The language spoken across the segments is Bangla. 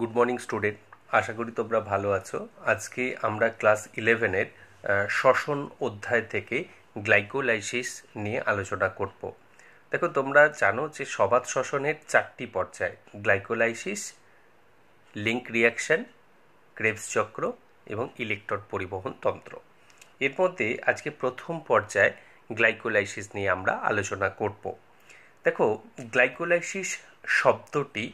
গুড মর্নিং স্টুডেন্ট আশা করি তোমরা ভালো আছো আজকে আমরা ক্লাস ইলেভেনের শ্বসন অধ্যায় থেকে গ্লাইকোলাইসিস নিয়ে আলোচনা করব দেখো তোমরা জানো যে সবাত শ্বসনের চারটি পর্যায় গ্লাইকোলাইসিস লিঙ্ক রিয়াকশন ক্রেবস চক্র এবং ইলেকট্রন পরিবহন তন্ত্র এর মধ্যে আজকে প্রথম পর্যায়ে গ্লাইকোলাইসিস নিয়ে আমরা আলোচনা করব দেখো গ্লাইকোলাইসিস শব্দটি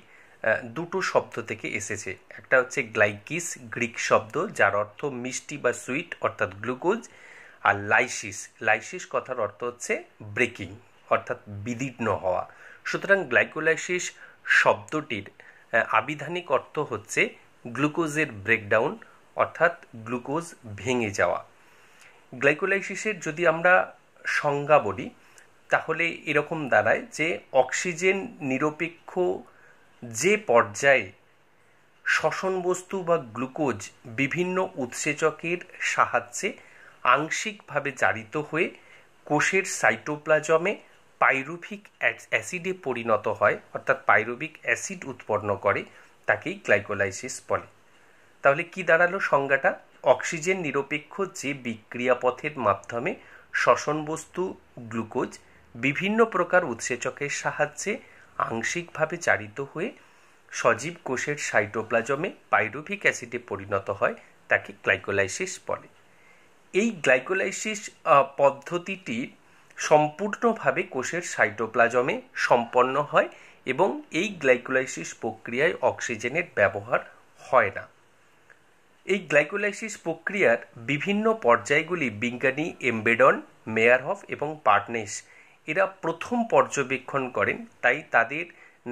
দুটো শব্দ থেকে এসেছে একটা হচ্ছে গ্লাইকিস গ্রিক শব্দ যার অর্থ মিষ্টি বা সুইট অর্থাৎ গ্লুকোজ আর লাইসিস লাইসিস কথার অর্থ হচ্ছে ব্রেকিং অর্থাৎ বিদীর্ণ হওয়া সুতরাং গ্লাইকোলাইসিস শব্দটির আবিধানিক অর্থ হচ্ছে গ্লুকোজের ব্রেকডাউন অর্থাৎ গ্লুকোজ ভেঙে যাওয়া গ্লাইকোলাইসিসের যদি আমরা সংজ্ঞা বলি তাহলে এরকম দাঁড়ায় যে অক্সিজেন নিরপেক্ষ যে পর্যায়ে শ্বসন বস্তু বা গ্লুকোজ বিভিন্ন উৎসেচকের সাহায্যে আংশিকভাবে জারিত হয়ে কোষের সাইটোপ্লাজমে পাইরুভিক অ্যাসিডে পরিণত হয় অর্থাৎ পাইরুভিক অ্যাসিড উৎপন্ন করে তাকেই গ্লাইকোলাইসিস বলে তাহলে কি দাঁড়ালো সংজ্ঞাটা অক্সিজেন নিরপেক্ষ যে বিক্রিয়া পথের মাধ্যমে শ্বসন বস্তু গ্লুকোজ বিভিন্ন প্রকার উৎসেচকের সাহায্যে আংশিকভাবে চারিত হয়ে সজীব কোষের সাইটোপ্লাজমে পাইরুভিক অ্যাসিডে পরিণত হয় তাকে গ্লাইকোলাইসিস বলে এই গ্লাইকোলাইসিস পদ্ধতিটি সম্পূর্ণভাবে কোষের সাইটোপ্লাজমে সম্পন্ন হয় এবং এই গ্লাইকোলাইসিস প্রক্রিয়ায় অক্সিজেনের ব্যবহার হয় না এই গ্লাইকোলাইসিস প্রক্রিয়ার বিভিন্ন পর্যায়গুলি বিজ্ঞানী এমবেডন মেয়ারহফ এবং পার্টনেস এরা প্রথম পর্যবেক্ষণ করেন তাই তাদের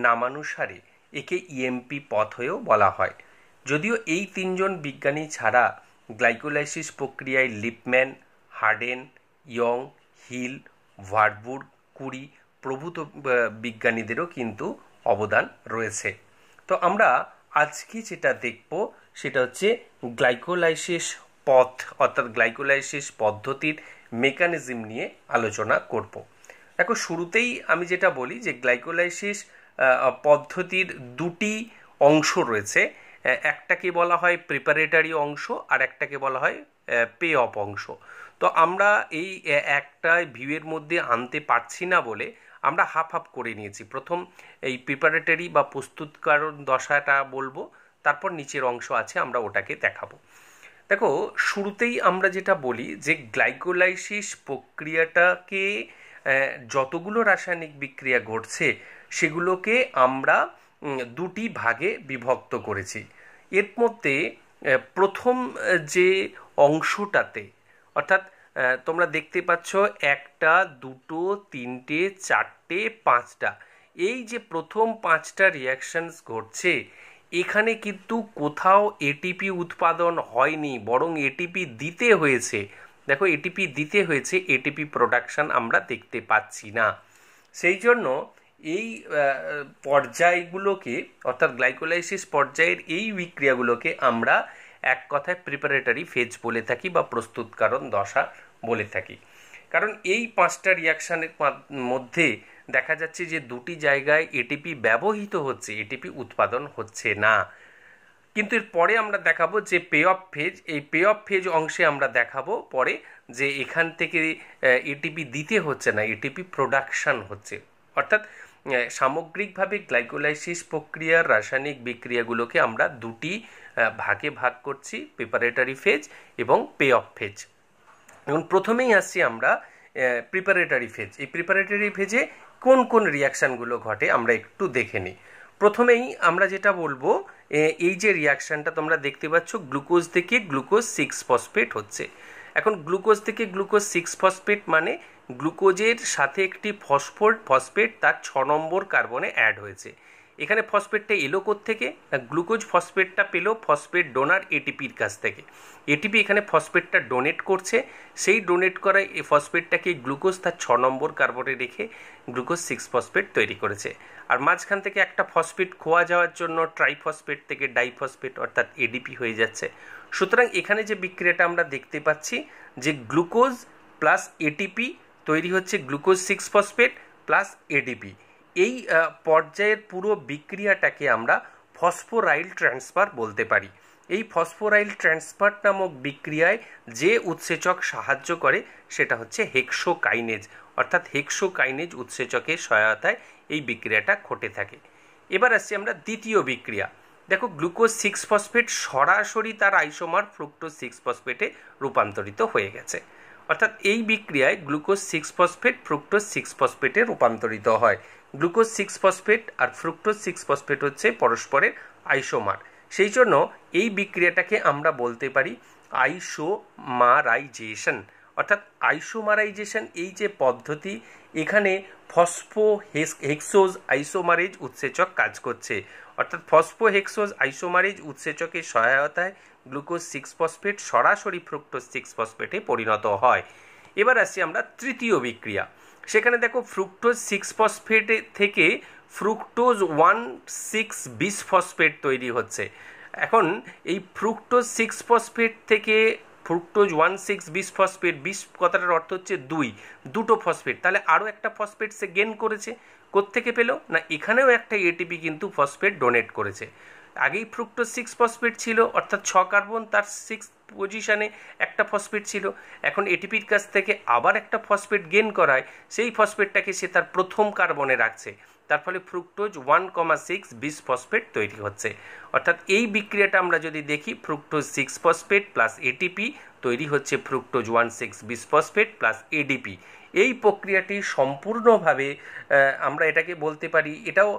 নামানুসারে একে ইএমপি e পথ হয়েও বলা হয় যদিও এই তিনজন বিজ্ঞানী ছাড়া গ্লাইকোলাইসিস প্রক্রিয়ায় লিপম্যান হার্ডেন ইয়ং হিল ভার্ডবুর কুড়ি প্রভূত বিজ্ঞানীদেরও কিন্তু অবদান রয়েছে তো আমরা আজকে যেটা দেখব সেটা হচ্ছে গ্লাইকোলাইসিস পথ অর্থাৎ গ্লাইকোলাইসিস পদ্ধতির মেকানিজম নিয়ে আলোচনা করব দেখো শুরুতেই আমি যেটা বলি যে গ্লাইকোলাইসিস পদ্ধতির দুটি অংশ রয়েছে একটাকে বলা হয় প্রিপারেটারি অংশ আর একটাকে বলা হয় পে অফ অংশ তো আমরা এই একটা ভিউয়ের মধ্যে আনতে পারছি না বলে আমরা হাফ হাফ করে নিয়েছি প্রথম এই প্রিপারেটারি বা প্রস্তুতকরণ দশাটা বলবো তারপর নিচের অংশ আছে আমরা ওটাকে দেখাবো দেখো শুরুতেই আমরা যেটা বলি যে গ্লাইকোলাইসিস প্রক্রিয়াটাকে যতগুলো রাসায়নিক বিক্রিয়া ঘটছে সেগুলোকে আমরা দুটি ভাগে বিভক্ত করেছি এর মধ্যে প্রথম যে অংশটাতে অর্থাৎ তোমরা দেখতে পাচ্ছ একটা দুটো তিনটে চারটে পাঁচটা এই যে প্রথম পাঁচটা রিয়াকশানস ঘটছে এখানে কিন্তু কোথাও এটিপি উৎপাদন হয়নি বরং এটিপি দিতে হয়েছে দেখো এটিপি দিতে হয়েছে এটিপি প্রোডাকশান আমরা দেখতে পাচ্ছি না সেই জন্য এই পর্যায়গুলোকে অর্থাৎ গ্লাইকোলাইসিস পর্যায়ের এই বিক্রিয়াগুলোকে আমরা এক কথায় প্রিপারেটারি ফেজ বলে থাকি বা কারণ দশা বলে থাকি কারণ এই পাঁচটা রিয়াকশানের মধ্যে দেখা যাচ্ছে যে দুটি জায়গায় এটিপি ব্যবহৃত হচ্ছে এটিপি উৎপাদন হচ্ছে না কিন্তু এর পরে আমরা দেখাবো যে পে অফ ফেজ এই পে অফ ফেজ অংশে আমরা দেখাবো পরে যে এখান থেকে এটিপি e দিতে হচ্ছে না এটিপি e প্রোডাকশান হচ্ছে অর্থাৎ সামগ্রিকভাবে গ্লাইকোলাইসিস প্রক্রিয়ার রাসায়নিক বিক্রিয়াগুলোকে আমরা দুটি ভাগে ভাগ করছি প্রিপারেটারি ফেজ এবং পে অফ ফেজ এবং প্রথমেই আসছি আমরা প্রিপারেটারি ফেজ এই প্রিপারেটারি ফেজে কোন কোন রিয়াকশানগুলো ঘটে আমরা একটু দেখে নিই প্রথমেই আমরা যেটা বলবো এই যে রিয়াকশানটা তোমরা দেখতে পাচ্ছ গ্লুকোজ থেকে গ্লুকোজ সিক্স ফসফেট হচ্ছে এখন গ্লুকোজ থেকে গ্লুকোজ সিক্স ফসফেট মানে গ্লুকোজের সাথে একটি ফসফোর ফসফেট তার ছ নম্বর কার্বনে অ্যাড হয়েছে এখানে ফসফেটটা এলো থেকে না গ্লুকোজ ফসফেটটা পেলো ফসফেট ডোনার এটিপির কাছ থেকে এটিপি এখানে ফসফেটটা ডোনেট করছে সেই ডোনেট করা এই ফসফেটটাকে গ্লুকোজ তার ছ নম্বর কার্বনে রেখে গ্লুকোজ সিক্স ফসফেট তৈরি করেছে আর মাঝখান থেকে একটা ফসফেট খোয়া যাওয়ার জন্য ট্রাইফসফেট থেকে ডাইফসফেট অর্থাৎ এডিপি হয়ে যাচ্ছে সুতরাং এখানে যে বিক্রিয়াটা আমরা দেখতে পাচ্ছি যে গ্লুকোজ প্লাস এটিপি তৈরি হচ্ছে glucose six phosphate plus ADP এই পর্যায়ের পুরো বিক্রিয়াটাকে আমরা ফসফোরাইল ট্রান্সফার বলতে পারি এই ফসফোরাইল ট্রান্সফার নামক বিক্রিয়ায় যে উৎসেচক সাহায্য করে সেটা হচ্ছে হেক্সোকাইনেজ অর্থাৎ হেক্সোকাইনেজ উৎসেচকের সহায়তায় এই বিক্রিয়াটা ঘটে থাকে এবার আসছি আমরা দ্বিতীয় বিক্রিয়া দেখো গ্লুকোজ সিক্স ফসফেট সরাসরি তার আইসোমার ফ্রুক্টোজ সিক্স ফসফেটে রূপান্তরিত হয়ে গেছে অর্থাৎ এই বিক্রিয়ায় glucose six phosphate fructose six ফসফেটে রূপান্তরিত হয় গ্লুকোজ সিক্স ফসফেট আর ফ্রুক্টোজ সিক্স ফসফেট হচ্ছে পরস্পরের আইসোমার সেই জন্য এই বিক্রিয়াটাকে আমরা বলতে পারি আইসোমারাইজেশন অর্থাৎ আইসোমারাইজেশন এই যে পদ্ধতি এখানে ফসফো হেক্সোজ আইসোমারেজ উৎসেচক কাজ করছে অর্থাৎ ফসফো হেক্সোজ আইসোমারেজ উৎসেচকের সহায়তায় গ্লুকোজ সিক্স ফসফেট সরাসরি ফ্রুক্টোজ সিক্স ফসফেটে পরিণত হয় এবার আসি আমরা তৃতীয় বিক্রিয়া সেখানে দেখো ফ্রুক্টোজ সিক্স ফসফেট থেকে fructose one six bis phosphate তৈরি হচ্ছে এখন এই ফ্রুক্টোজ সিক্স ফসফেট থেকে fructose one six bis phosphate bis কথাটার অর্থ হচ্ছে দুই দুটো ফসফেট তাহলে আরও একটা ফসফেট সে গেন করেছে কোত্থেকে পেলো না এখানেও একটা এটিপি কিন্তু ফসফেট ডোনেট করেছে আগেই ফ্রুক্টোজ সিক্স ফসফেট ছিল অর্থাৎ ছ কার্বন তার সিক্স পজিশানে একটা ফসফেট ছিল এখন এটিপির কাছ থেকে আবার একটা ফসফেট গেন করায় সেই ফসফেটটাকে সে তার প্রথম কার্বনে রাখছে তার ফলে fructose one comma six bis phosphate তৈরি হচ্ছে অর্থাৎ এই বিক্রিয়াটা আমরা যদি দেখি fructose six phosphate plus ATP তৈরি হচ্ছে fructose one six bis phosphate plus ADP এই প্রক্রিয়াটি সম্পূর্ণভাবে আমরা এটাকে বলতে পারি এটাও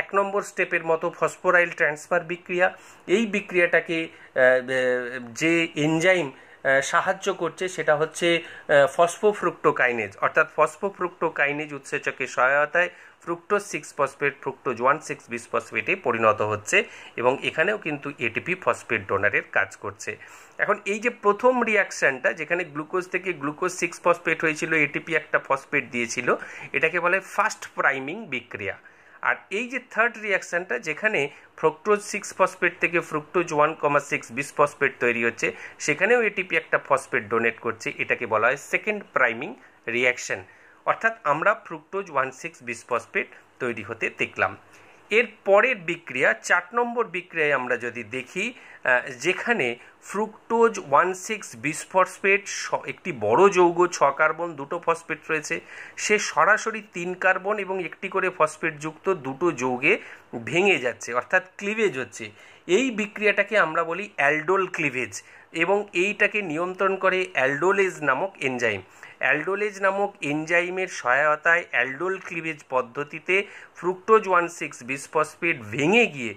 এক নম্বর স্টেপের মতো ফসফোরাইল ট্রান্সফার বিক্রিয়া এই বিক্রিয়াটাকে যে এনজাইম সাহায্য করছে সেটা হচ্ছে ফসফোফ্রুক্টোকাইনেজ অর্থাৎ ফসফোফ্রুক্টোকাইনেজ উৎসেচকের সহায়তায় fructose six phosphate fructose one six বিসফসফেটে পরিণত হচ্ছে এবং এখানেও কিন্তু এটিপি ফসফেট ডোনারের কাজ করছে এখন এই যে প্রথম রিয়াকশানটা যেখানে গ্লুকোজ থেকে গ্লুকোজ সিক্স ফসফেট হয়েছিল এটিপি একটা ফসফেট দিয়েছিল এটাকে বলে ফার্স্ট প্রাইমিং বিক্রিয়া আর এই যে থার্ড রিয়াকশানটা যেখানে ফ্রুক্টোজ সিক্স ফসফেট থেকে fructose one comma six bis phosphate তৈরি হচ্ছে সেখানেও এটিপি একটা ফসফেট ডোনেট করছে এটাকে বলা হয় সেকেন্ড প্রাইমিং রিয়াকশান অর্থাৎ আমরা fructose one six bis phosphate তৈরি হতে দেখলাম এর পরের বিক্রিয়া চার নম্বর বিক্রিয়ায় আমরা যদি দেখি যেখানে fructose one six bisphosphate phosphate একটি বড় যৌগ ছ কার্বন দুটো ফসফেট রয়েছে সে সরাসরি তিন কার্বন এবং একটি করে ফসফেট যুক্ত দুটো যৌগে ভেঙে যাচ্ছে অর্থাৎ ক্লিভেজ হচ্ছে এই বিক্রিয়াটাকে আমরা বলি অ্যালডোল ক্লিভেজ এবং এইটাকে নিয়ন্ত্রণ করে অ্যালডোলেজ নামক এনজাইম অ্যালডোলেজ নামক এনজাইমের সহায়তায় অ্যালডোল ক্লিভেজ পদ্ধতিতে ফ্রুক্টোজ ওয়ান সিক্স বিসফসফেট ভেঙে গিয়ে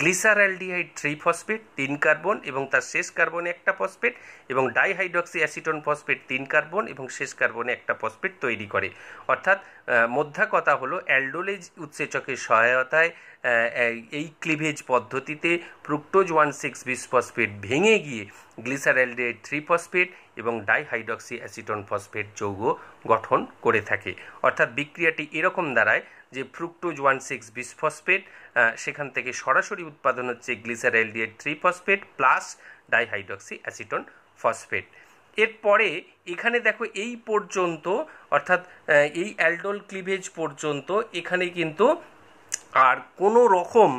গ্লিসারালডিহাইড থ্রি ফসফেট তিন কার্বন এবং তার শেষ কার্বনে একটা ফসফেট এবং ডাইহাইড্রক্সি অ্যাসিটন ফসফেট তিন কার্বন এবং শেষ কার্বনে একটা ফসফেট তৈরি করে অর্থাৎ মধ্যা কথা হলো অ্যালডোলেজ উৎসেচকের সহায়তায় এই ক্লিভেজ পদ্ধতিতে প্রুক্টোজ ওয়ান সিক্স বিসফসফেট ভেঙে গিয়ে গ্লিসারালডিহাইড থ্রি ফসফেট এবং ডাইহাইড্রক্সি অ্যাসিটন ফসফেট যৌগ গঠন করে থাকে অর্থাৎ বিক্রিয়াটি এরকম দ্বারায় যে ফ্রুক্টোজ ওয়ান সিক্স বিসফসফেট সেখান থেকে সরাসরি উৎপাদন হচ্ছে glyceraldehyde three phosphate plus dihydroxy acetone phosphate এরপরে এখানে দেখো এই পর্যন্ত অর্থাৎ এই অ্যালডোল ক্লিভেজ পর্যন্ত এখানে কিন্তু আর কোনো রকম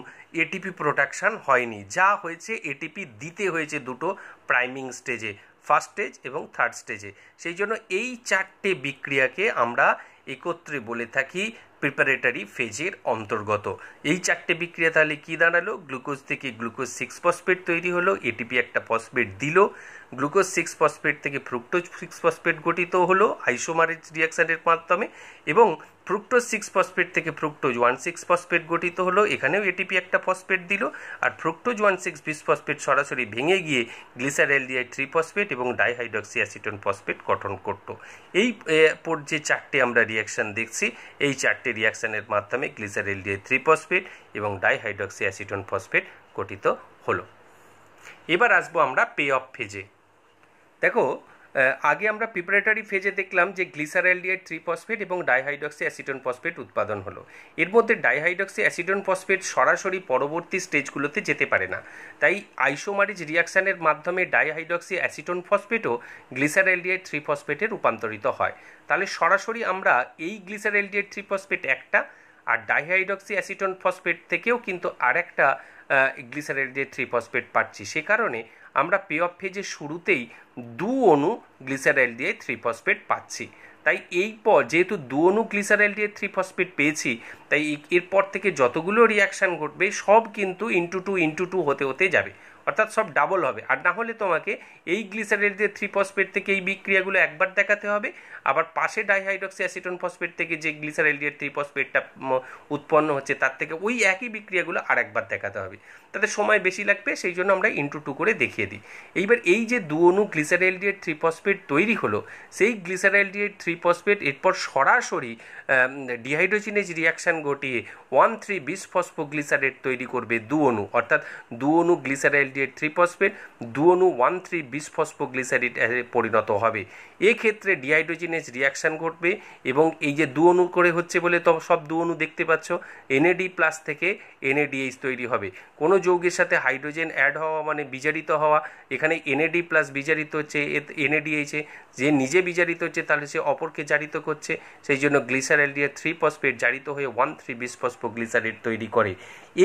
এটিপি প্রোটাকশান হয়নি যা হয়েছে এটিপি দিতে হয়েছে দুটো প্রাইমিং স্টেজে ফার্স্ট স্টেজ এবং থার্ড স্টেজে সেই জন্য এই চারটে বিক্রিয়াকে আমরা একত্রে বলে থাকি প্রিপারেটারি ফেজের অন্তর্গত এই চারটে বিক্রিয়া তাহলে কি দাঁড়ালো গ্লুকোজ থেকে গ্লুকোজ সিক্স ফসফেট তৈরি হলো এটিপি একটা ফসফেট দিল গ্লুকোজ সিক্স ফসফেট থেকে ফ্রুক্টোজ সিক্স ফসফেট গঠিত হলো আইসোমারেজ রিয়াকশানের মাধ্যমে এবং ফ্রুক্টোজ সিক্স ফসফেট থেকে ফ্রুক্টোজ ওয়ান সিক্স ফসফেট গঠিত হলো এখানেও এটিপি একটা ফসফেট দিল আর fructose one six bis phosphate সরাসরি ভেঙে গিয়ে গ্লিসারেলডিআই থ্রি ফসফেট এবং ডাইহাইড্রক্সি অ্যাসিটন ফসফেট গঠন করত এই পর যে চারটে আমরা রিয়াকশান দেখছি এই চারটে রিয়াকশানের মাধ্যমে গ্লিসারেলডিআই থ্রি ফসফেট এবং ডাইহাইড্রক্সি অ্যাসিটন ফসফেট গঠিত হলো এবার আসবো আমরা পে অফ ফেজে দেখো আগে আমরা প্রিপারেটারি ফেজে দেখলাম যে গ্লিসারালডিহাইড থ্রি ফসফেট এবং ডাইহাইড্রক্সি অ্যাসিটন ফসফেট উৎপাদন হলো এর মধ্যে ডাইহাইড্রক্সি অ্যাসিডন ফসফেট সরাসরি পরবর্তী স্টেজগুলোতে যেতে পারে না তাই আইসোমারিজ রিয়াকশানের মাধ্যমে ডাইহাইড্রক্সি অ্যাসিডন ফসফেটও গ্লিসারালডিহাইড থ্রি ফসফেটে রূপান্তরিত হয় তাহলে সরাসরি আমরা এই গ্লিসারালডিহাইড থ্রি ফসফেট একটা আর ডাইহাইড্রক্সি অ্যাসিটন ফসফেট থেকেও কিন্তু আর একটা গ্লিসারেলডেড থ্রি ফসফেট পাচ্ছি সে কারণে আমরা পে অফ ফেজে শুরুতেই দু অণু গ্লিসারাইল দিয়ে থ্রি ফসফেট পাচ্ছি তাই এই পর যেহেতু দু অণু গ্লিসারাইল দিয়ে থ্রি ফসফেট পেয়েছি তাই এরপর থেকে যতগুলো রিয়াকশান ঘটবে সব কিন্তু ইন্টু টু ইন্টু টু হতে হতে যাবে অর্থাৎ সব ডাবল হবে আর না হলে তোমাকে এই গ্লিসারের যে থ্রি ফসফেট থেকে এই বিক্রিয়াগুলো একবার দেখাতে হবে আবার পাশে ডাইহাইড্রক্সি অ্যাসিটন ফসফেট থেকে যে গ্লিসারেলডিয়ের থ্রি ফসফেটটা উৎপন্ন হচ্ছে তার থেকে ওই একই বিক্রিয়াগুলো আর একবার দেখাতে হবে তাতে সময় বেশি লাগবে সেই জন্য আমরা ইন্টু টু করে দেখিয়ে দিই এইবার এই যে দু অণু গ্লিসারেলডিয়ের থ্রি ফসফেট তৈরি হলো সেই গ্লিসারেলডিয়ের থ্রি ফসফেট এরপর সরাসরি ডিহাইড্রোজিনেজ রিয়াকশান ঘটিয়ে ওয়ান থ্রি বিস ফসফোগ্লিসারেট তৈরি করবে দু অণু অর্থাৎ দু অণু গ্লিসারেল ডিএ থ্রি ফসফেট দুঅণু ওয়ান থ্রি বিস ফসফোগ্লিসারিড পরিণত হবে এক্ষেত্রে ডিহাইড্রোজিনেজ রিয়াকশান ঘটবে এবং এই যে দুঅণু করে হচ্ছে বলে তো সব দুঅণু দেখতে পাচ্ছ এনএডি প্লাস থেকে এনএডিএইচ তৈরি হবে কোনো যৌগের সাথে হাইড্রোজেন অ্যাড হওয়া মানে বিজারিত হওয়া এখানে এনএডি প্লাস বিজারিত হচ্ছে এনএডিএইচে যে নিজে বিজারিত হচ্ছে তাহলে সে অপরকে জারিত করছে সেই জন্য গ্লিসার এলডিএ থ্রি ফসফেট জারিত হয়ে ওয়ান থ্রি বিস ফসফোগ্লিসারিড তৈরি করে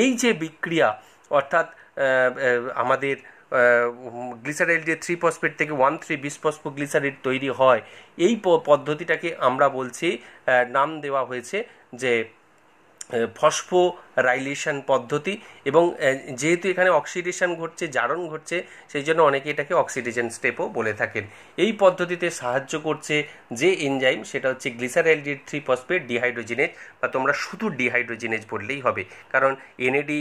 এই যে বিক্রিয়া অর্থাৎ আমাদের গ্লিসারেল যে থ্রি ফসফেট থেকে ওয়ান থ্রি বিস্পস্প গ্লিসারেট তৈরি হয় এই পদ্ধতিটাকে আমরা বলছি নাম দেওয়া হয়েছে যে ফসফোরাইলেশন পদ্ধতি এবং যেহেতু এখানে অক্সিডেশন ঘটছে জারণ ঘটছে সেই জন্য অনেকে এটাকে অক্সিডেশন স্টেপও বলে থাকেন এই পদ্ধতিতে সাহায্য করছে যে এনজাইম সেটা হচ্ছে গ্লিসারাইল থ্রি ফসফেট ডিহাইড্রোজিনেজ বা তোমরা শুধু ডিহাইড্রোজিনেজ বললেই হবে কারণ এনএডি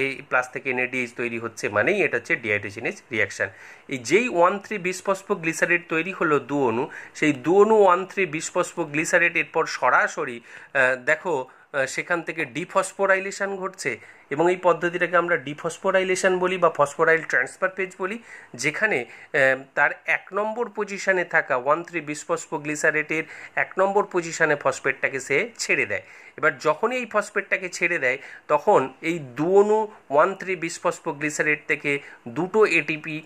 এ প্লাস থেকে এনএডিএইচ তৈরি হচ্ছে মানেই এটা হচ্ছে ডিহাইড্রোজিনেজ রিয়াকশান এই যেই ওয়ান থ্রি বিষ্পস্প গ্লিসারেট তৈরি হলো দু অণু সেই দু অণু ওয়ান থ্রি বিষফস্ফ গ্লিসারেট এরপর সরাসরি দেখো সেখান থেকে ডিফসফোরাইলেশান ঘটছে এবং এই পদ্ধতিটাকে আমরা ডিফসফোরাইলেশান বলি বা ফসফোরাইল ট্রান্সফার পেজ বলি যেখানে তার এক নম্বর পজিশানে থাকা ওয়ান থ্রি বিসফসফোগ্লিসারেটের এক নম্বর পজিশানে ফসফেটটাকে সে ছেড়ে দেয় এবার যখনই এই ফসফেটটাকে ছেড়ে দেয় তখন এই দুঅণু ওয়ান থ্রি বিসফসফোগ্লিসারেট থেকে দুটো এটিপি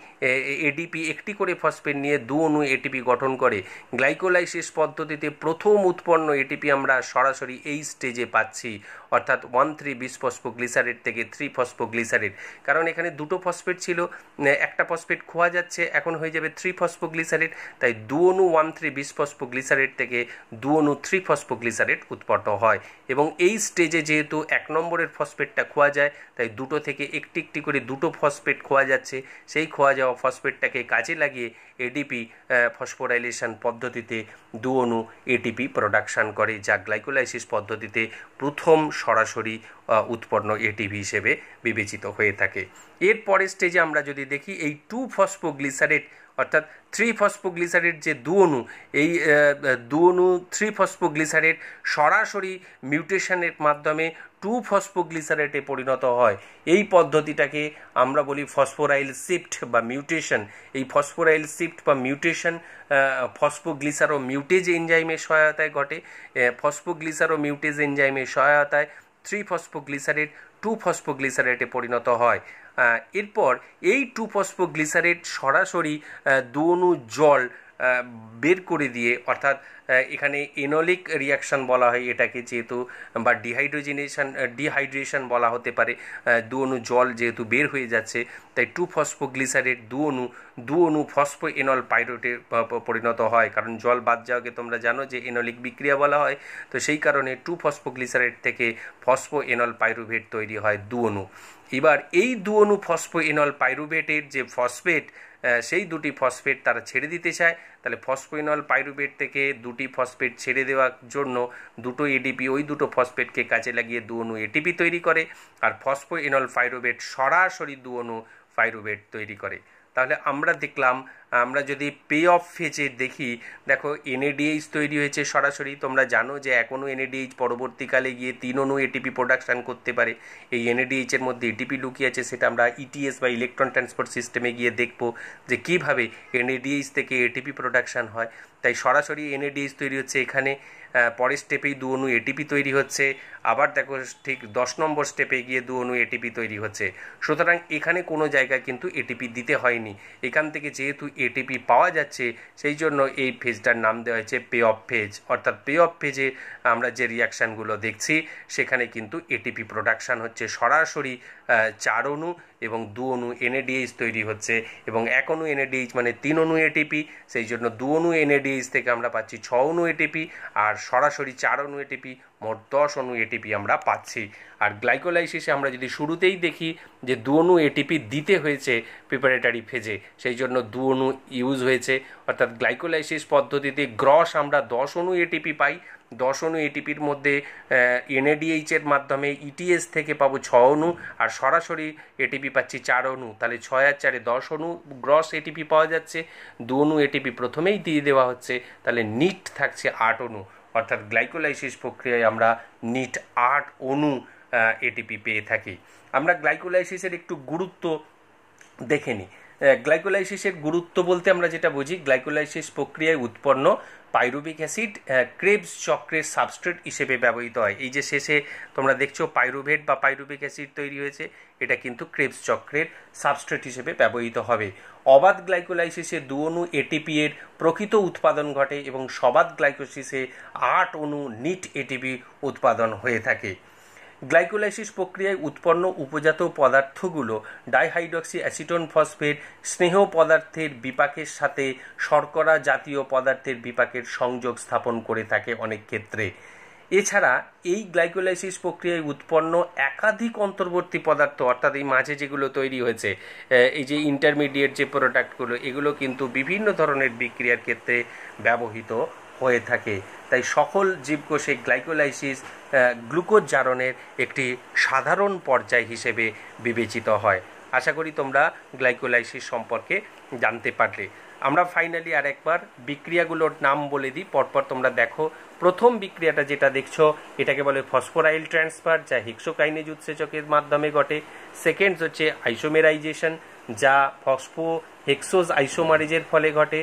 এডিপি একটি করে ফসফেট নিয়ে দুঅণু এটিপি গঠন করে গ্লাইকোলাইসিস পদ্ধতিতে প্রথম উৎপন্ন এটিপি আমরা সরাসরি এই স্টেজে পাচ্ছি অর্থাৎ ওয়ান থ্রি বিসফসফোগ্লিসারেট থেকে থ্রি ফসফোগ্লিসারেট কারণ এখানে দুটো ফসফেট ছিল একটা ফসফেট খোয়া যাচ্ছে এখন হয়ে যাবে থ্রি ফসফোগ্লিসারেট তাই দুঅণু ওয়ান থ্রি বিসফসফোগ্লিসারেট থেকে দুঅণু থ্রি ফসফোগ্লিসারেট উৎপন্ন হয় এবং এই স্টেজে যেহেতু এক নম্বরের ফসফেটটা খোয়া যায় তাই দুটো থেকে একটি একটি করে দুটো ফসফেট খোয়া যাচ্ছে সেই খোয়া যাওয়া ফসফেটটাকে কাজে লাগিয়ে এডিপি ফসফোরাইলেশন পদ্ধতিতে দু অণু এটিপি প্রোডাকশান করে যা গ্লাইকোলাইসিস পদ্ধতিতে প্রথম সরাসরি উৎপন্ন এটিপি হিসেবে বিবেচিত হয়ে থাকে এরপরের স্টেজে আমরা যদি দেখি এই টু ফসফোগ্লিসারেট অর্থাৎ থ্রি ফসফোগ্লিসারেট যে দুঅণু এই দুঅণু থ্রি ফসফোগ্লিসারেট সরাসরি মিউটেশনের মাধ্যমে টু ফসফোগ্লিসারেটে পরিণত হয় এই পদ্ধতিটাকে আমরা বলি ফসফোরাইল শিফট বা মিউটেশন এই ফসফোরাইল সিফট বা মিউটেশন ফসফোগ্লিসারো মিউটেজ এনজাইমের সহায়তায় ঘটে ফসফোগ্লিসারো মিউটেজ এনজাইমের সহায়তায় থ্রি ফসফোগ্লিসারেট টু ফসফোগ্লিসারেটে পরিণত হয় এরপর এই টু গ্লিসারেট সরাসরি দনু জল বের করে দিয়ে অর্থাৎ এখানে এনোলিক রিয়াকশান বলা হয় এটাকে যেহেতু বা ডিহাইড্রোজেনেশন ডিহাইড্রেশন বলা হতে পারে দু অণু জল যেহেতু বের হয়ে যাচ্ছে তাই টু ফসফোগ্লিসারেট দু অণু দু অণু ফসফো এনল পাইরোটে পরিণত হয় কারণ জল বাদ যাওয়াকে তোমরা জানো যে এনলিক বিক্রিয়া বলা হয় তো সেই কারণে টু ফসফোগ্লিসারেট থেকে ফসফো এনল পাইরোভেট তৈরি হয় দু অণু এবার এই দু অণু ফসফো এনল পাইরোভেটের যে ফসফেট সেই দুটি ফসফেট তারা ছেড়ে দিতে চায় তাহলে ফসফেনল পাইরুভেট থেকে দুটি ফসফেট ছেড়ে দেওয়ার জন্য দুটো এডিপি ওই দুটো ফসফেটকে কাজে লাগিয়ে দু অণু এটিপি তৈরি করে আর ফসফোইনল পাইরুভেট সরাসরি দু অণু পাইরুভেট তৈরি করে তাহলে আমরা দেখলাম আমরা যদি পে অফ ফেজে দেখি দেখো এনএডিএইচ তৈরি হয়েছে সরাসরি তোমরা জানো যে এখনও এনএডিএইচ পরবর্তীকালে গিয়ে তিন অনু এটিপি প্রোডাকশান করতে পারে এই এনএডিএইচের মধ্যে এটিপি লুকিয়ে আছে সেটা আমরা ইটিএস e বা ইলেকট্রন ট্রান্সপোর্ট সিস্টেমে গিয়ে দেখব যে কীভাবে এনএডিএইচ থেকে এটিপি প্রোডাকশান হয় তাই সরাসরি এনএডিএইচ তৈরি হচ্ছে এখানে পরের স্টেপেই দু অনু এটিপি তৈরি হচ্ছে আবার দেখো ঠিক দশ নম্বর স্টেপে গিয়ে দু অণু এটিপি তৈরি হচ্ছে সুতরাং এখানে কোনো জায়গায় কিন্তু এটিপি দিতে হয়নি এখান থেকে যেহেতু এটিপি পাওয়া যাচ্ছে সেই জন্য এই ফেজটার নাম দেওয়া হয়েছে পে অফ ফেজ অর্থাৎ পে অফ ফেজে আমরা যে রিয়াকশানগুলো দেখছি সেখানে কিন্তু এটিপি প্রোডাকশান হচ্ছে সরাসরি চার অণু এবং দু অণু এনএডিএইচ তৈরি হচ্ছে এবং এক অনু এনএডিএইচ মানে তিন অণু এটিপি সেই জন্য দু অণু এনএডিএইচ থেকে আমরা পাচ্ছি ছ অণু এটিপি আর সরাসরি চার অণু এটিপি মোট দশ অণু এটিপি আমরা পাচ্ছি আর গ্লাইকোলাইসিসে আমরা যদি শুরুতেই দেখি যে দু অণু এটিপি দিতে হয়েছে প্রিপারেটারি ফেজে সেই জন্য দু অণু ইউজ হয়েছে অর্থাৎ গ্লাইকোলাইসিস পদ্ধতিতে গ্রস আমরা দশ অণু এটিপি পাই দশ অণু এটিপির মধ্যে এনএডিএইচের মাধ্যমে ইটিএস e থেকে পাবো ছ অণু আর সরাসরি এটিপি পাচ্ছি চার অণু তাহলে ছয় আর চারে দশ অণু গ্রস এটিপি পাওয়া যাচ্ছে দু অণু এটিপি প্রথমেই দিয়ে দেওয়া হচ্ছে তাহলে নিট থাকছে আট অণু অর্থাৎ গ্লাইকোলাইসিস প্রক্রিয়ায় আমরা নিট আট অণু এটিপি পেয়ে থাকি আমরা গ্লাইকোলাইসিসের একটু গুরুত্ব দেখে নিই গ্লাইকোলাইসিসের গুরুত্ব বলতে আমরা যেটা বুঝি গ্লাইকোলাইসিস প্রক্রিয়ায় উৎপন্ন পাইরুবিক অ্যাসিড ক্রেবস চক্রের সাবস্ট্রেট হিসেবে ব্যবহৃত হয় এই যে শেষে তোমরা দেখছো পাইরুভেট বা পাইরুবিক অ্যাসিড তৈরি হয়েছে এটা কিন্তু ক্রেবস চক্রের সাবস্ট্রেট হিসেবে ব্যবহৃত হবে অবাধ গ্লাইকোলাইসিসে দু অণু এটিপি এর প্রকৃত উৎপাদন ঘটে এবং সবাদ গ্লাইকোসিসে আট অণু নিট এটিপি উৎপাদন হয়ে থাকে গ্লাইকোলাইসিস প্রক্রিয়ায় উৎপন্ন উপজাত পদার্থগুলো ডাইহাইড্রক্সি অ্যাসিটন ফসফেট স্নেহ পদার্থের বিপাকের সাথে শর্করা জাতীয় পদার্থের বিপাকের সংযোগ স্থাপন করে থাকে অনেক ক্ষেত্রে এছাড়া এই গ্লাইকোলাইসিস প্রক্রিয়ায় উৎপন্ন একাধিক অন্তর্বর্তী পদার্থ অর্থাৎ এই মাঝে যেগুলো তৈরি হয়েছে এই যে ইন্টারমিডিয়েট যে প্রোডাক্টগুলো এগুলো কিন্তু বিভিন্ন ধরনের বিক্রিয়ার ক্ষেত্রে ব্যবহৃত হয়ে থাকে তাই সকল জীবকোষে গ্লাইকোলাইসিস গ্লুকোজ জারণের একটি সাধারণ পর্যায় হিসেবে বিবেচিত হয় আশা করি তোমরা গ্লাইকোলাইসিস সম্পর্কে জানতে পারলে আমরা ফাইনালি আর একবার বিক্রিয়াগুলোর নাম বলে দিই পরপর তোমরা দেখো প্রথম বিক্রিয়াটা যেটা দেখছো এটাকে বলে ফসফোরাইল ট্রান্সফার যা হেক্সোকাইনেজ উৎসেচকের মাধ্যমে ঘটে সেকেন্ডস হচ্ছে আইসোমেরাইজেশন যা ফসফো হেক্সোজ আইসোমারিজের ফলে ঘটে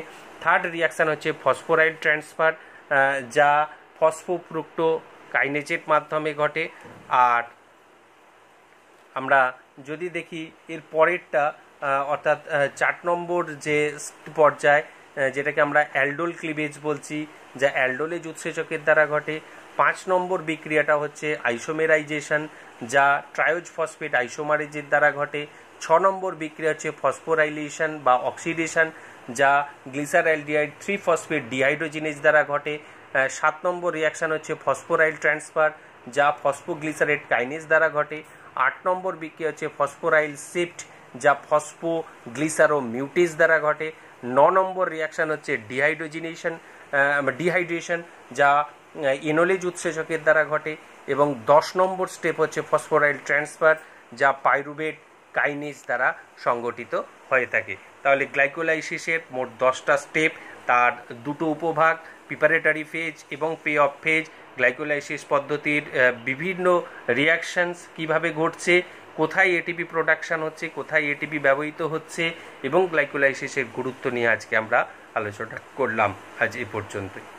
থার্ড রিয়াকশান হচ্ছে ফসফোরাইড ট্রান্সফার যা ফসফোফ্রুক্টো কাইনেজের মাধ্যমে ঘটে আর আমরা যদি দেখি এর পরেরটা অর্থাৎ চার নম্বর যে পর্যায় যেটাকে আমরা অ্যালডোল ক্লিভেজ বলছি যা অ্যালডোলেজ উৎসেচকের দ্বারা ঘটে পাঁচ নম্বর বিক্রিয়াটা হচ্ছে আইসোমেরাইজেশন যা ট্রায়োজ ফসফেট আইসোমারেজের দ্বারা ঘটে ছ নম্বর বিক্রিয়া হচ্ছে ফসফোরাইলেশন বা অক্সিডেশন যা গ্লিসারাইলডিহাইড থ্রি ফসফেট ডিহাইড্রোজিনেজ দ্বারা ঘটে সাত নম্বর রিয়াকশান হচ্ছে ফসফোরাইল ট্রান্সফার যা ফসফোগ্লিসারেট কাইনেজ দ্বারা ঘটে আট নম্বর বিক্রিয়া হচ্ছে ফসফোরাইল শিফট যা ফসফো গ্লিসারো মিউটেজ দ্বারা ঘটে ন নম্বর রিয়াকশান হচ্ছে ডিহাইড্রোজিনেশন ডিহাইড্রেশন যা ইনোলেজ উৎসেচকের দ্বারা ঘটে এবং দশ নম্বর স্টেপ হচ্ছে ফসফোরাইল ট্রান্সফার যা পাইরুবেট কাইনেজ দ্বারা সংগঠিত হয়ে থাকে তাহলে গ্লাইকোলাইসিসের মোট দশটা স্টেপ তার দুটো উপভাগ প্রিপারেটারি ফেজ এবং পে অফ ফেজ গ্লাইকোলাইসিস পদ্ধতির বিভিন্ন রিয়াকশানস কিভাবে ঘটছে কোথায় এটিপি প্রোডাকশান হচ্ছে কোথায় এটিপি ব্যবহৃত হচ্ছে এবং গ্লাইকোলাইসিসের গুরুত্ব নিয়ে আজকে আমরা আলোচনা করলাম আজ এ পর্যন্তই